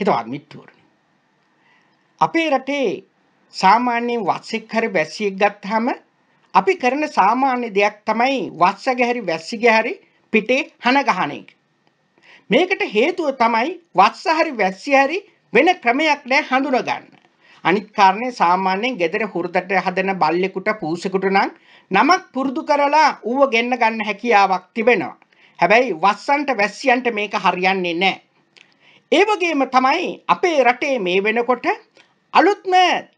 හිතවත් මිත්‍රවරුනි. අපේ රටේ සාමාන්‍යයෙන් වස්සෙක් හරි වැස්සියෙක් ගත්තාම අපි කරන සාමාන්‍ය දෙයක් තමයි වස්සගේ හරි වැස්සිගේ හරි පිටේ හන ගහන එක. මේකට හේතුව තමයි වස්ස හරි වැස්සි හරි වෙන ක්‍රමයක් නෑ හඳුන ගන්න. අනිත් කාරණේ සාමාන්‍යයෙන් ගෙදර හුරුදට හදන බල්ලෙකුට පූසෙකුට නම් නමක් පුරුදු කරලා ඌව ගෙන්න ගන්න හැකියාවක් තිබෙනවා. හැබැයි වස්සන්ට වැස්සියන්ට මේක හරියන්නේ නැහැ. ඒ වගේම තමයි අපේ රටේ මේ වෙනකොට අලුත්ම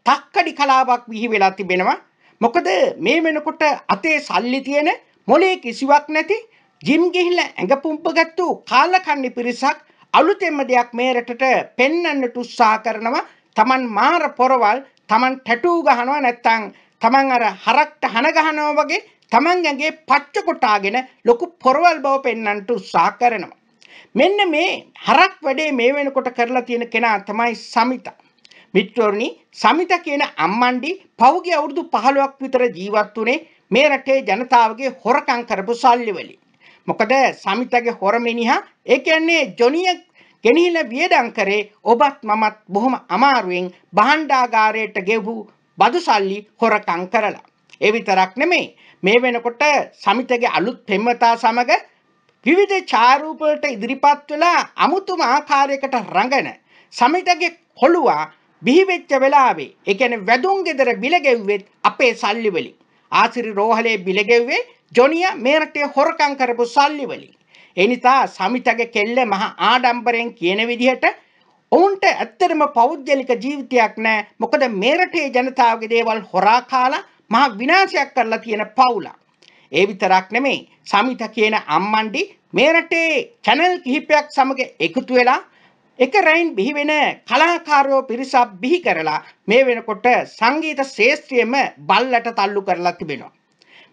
තක්කඩි කලාවක් විහි වෙලා තිබෙනවා. මොකද මේ වෙනකොට අතේ සල්ලි තියෙන මොලේ කිසිවක් නැති ජිම් ගිහිල්ලා ඇඟපුම්ප ගත්තු කාලකන්ණි පිරිසක් අලුතෙන්ම දෙයක් මේ රටට පෙන්වන්නට උත්සාහ කරනවා. Taman මාර පොරවල්, Taman ටැටූ ගහනවා නැත්නම් Taman අර හරක්ට හන ගහනවා වගේ Taman ඇඟේ පච්ච කොටාගෙන ලොකු පොරවල් බව පෙන්වන්නට උත්සාහ කරනවා. මෙන්න මේ හරක් වැඩේ මේ වෙනකොට කරලා තියෙන කෙනා තමයි සමිතා. මිත්‍රෝනි සමිත කියන අම්මණ්ඩි පහුගිය අවුරුදු 15ක් විතර ජීවත් වුනේ මේ රටේ ජනතාවගේ හොරකම් කරපු සල්ලි වලින්. මොකද සමිතගේ හොර මිනිහා ඒ කියන්නේ ජොනිය ගෙනිහිලා වියදම් කරේ ඔබත් මමත් බොහොම අමාරුවෙන් භාණ්ඩාගාරයට ගෙවූ බදු සල්ලි හොරකම් කරලා. ඒ විතරක් නෙමෙයි මේ වෙනකොට සමිතගේ අලුත් පෙම්වතා සමග විවිධ චාරූපවලට ඉදිරිපත් වෙලා අමුතුම ආකාරයකට රඟන සමිතගේ කොළුවා බිහිවෙච්ච වෙලාවේ ඒ කියන්නේ වැදුම් ගෙදර බිල ගැව්වෙත් අපේ සල්ලි වලින් ආසිරි රෝහලේ බිල ගැව්වේ ජොනියා මේරටේ හොරකම් කරපු සල්ලි වලින් ඒ නිසා සමිතගේ කෙල්ල මහ ආඩම්බරෙන් කියන විදිහට ඔවුන්ට ඇත්තටම පෞද්ගලික ජීවිතයක් නැහැ මොකද මේරටේ ජනතාවගේ දේවල් හොරා කාලා මහා විනාශයක් කරලා තියෙන පවුලක් ඒ විතරක් නෙමෙයි සමිත කියන අම්මන්ඩි මේ රටේ channel කිහිපයක් සමග එකතු වෙලා එක රැයින් බිහි වෙන කලාකාරයෝ පිරිසක් බිහි කරලා මේ වෙනකොට සංගීත ශාස්ත්‍රියෙම බල්ලට තල්ලු කරලා තිබෙනවා.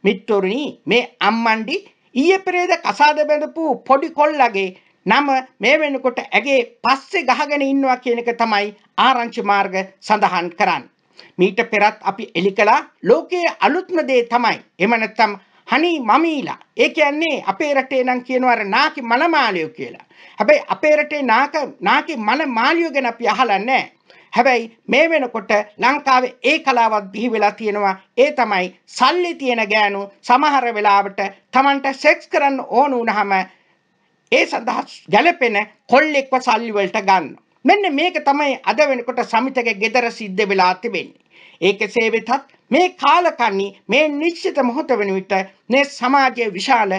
මිත්‍රෝනි මේ අම්මන්ඩි ඊයේ පෙරේද කසාද බඳපු පොඩි කොල්ලගේ නම මේ වෙනකොට ඇගේ පස්සේ ගහගෙන ඉන්නවා කියන එක තමයි ආරංචි මාර්ග සඳහන් කරන්නේ. මීට පෙරත් අපි එලි කළා ලෝකයේ අලුත්ම දේ තමයි. එහෙම නැත්නම් හනි මමීලා. ඒ කියන්නේ අපේ රටේ නම් කියනවා අර නාකි මනමාලියෝ කියලා. හැබැයි අපේ රටේ නාක නාකි මනමාලියෝ ගැන අපි අහලා නැහැ. හැබැයි මේ වෙනකොට ලංකාවේ ඒ කලාවක් බිහි වෙලා තියෙනවා. ඒ තමයි සල්ලි තියෙන ගෑනු සමහර වෙලාවට Tamanට සෙක්ස් කරන්න ඕන වුනහම ඒ සඳහා ගැළපෙන කොල්ලෙක්ව සල්ලි වලට ගන්නවා. මෙන්න මේක තමයි අද වෙනකොට සමිතගේ gedara සිද්ධ වෙලා තිබෙන්නේ. ඒක සේවෙතත් මේ කාලකන්නි මේ නිශ්චිත මොහොත වෙන විට මේ සමාජයේ විශාල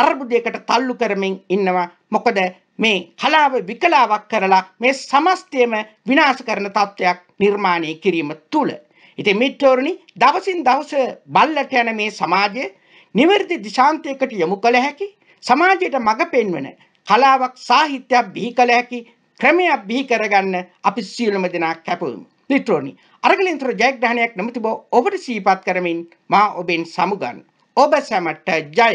අර්බුදයකට තල්ලු කරමින් ඉන්නවා. මොකද මේ කලාව විකලාවක් කරලා මේ සමස්තයම විනාශ කරන තත්ත්වයක් නිර්මාණය කිරීම තුළ. ඉතින් මිත්‍රෝරණි දවසින් දවස බල්ලට යන මේ සමාජය නිවැරදි දිශාන්තයකට යොමු කළ හැකි සමාජයට මඟ පෙන්වන කලාවක් සාහිත්‍යයක් බිහි කළ හැකි ක්‍රමයක් බිහි කරගන්න අපි සියලුම දෙනා කැපවමු. ලිට්‍රෝනි අරගලින්තර ජයග්‍රහණයක් නොමති බව ඔබට සීපත් කරමින් මා ඔබෙන් සමුගන් ඔබ සැමට ජය